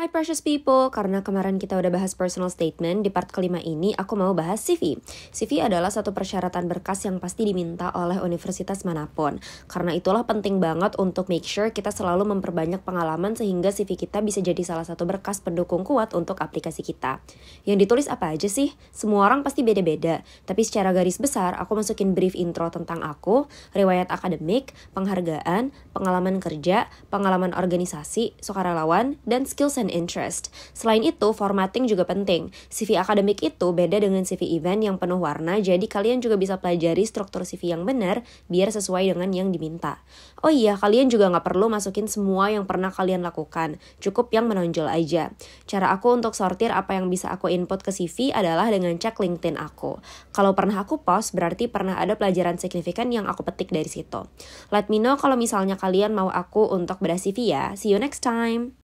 Hi precious people, karena kemarin kita udah bahas personal statement, di part kelima ini aku mau bahas CV. CV adalah satu persyaratan berkas yang pasti diminta oleh universitas manapun. Karena itulah penting banget untuk make sure kita selalu memperbanyak pengalaman sehingga CV kita bisa jadi salah satu berkas pendukung kuat untuk aplikasi kita. Yang ditulis apa aja sih? Semua orang pasti beda-beda, tapi secara garis besar aku masukin brief intro tentang aku, riwayat akademik, penghargaan, pengalaman kerja, pengalaman organisasi, sukarelawan, dan skill and interest. Selain itu, formatting juga penting. CV akademik itu beda dengan CV event yang penuh warna, jadi kalian juga bisa pelajari struktur CV yang benar biar sesuai dengan yang diminta. Oh iya, kalian juga nggak perlu masukin semua yang pernah kalian lakukan, cukup yang menonjol aja. Cara aku untuk sortir apa yang bisa aku input ke CV adalah dengan cek LinkedIn aku. Kalau pernah aku post, berarti pernah ada pelajaran signifikan yang aku petik dari situ. Let me know kalau misalnya kalian mau aku untuk bedah CV ya. See you next time!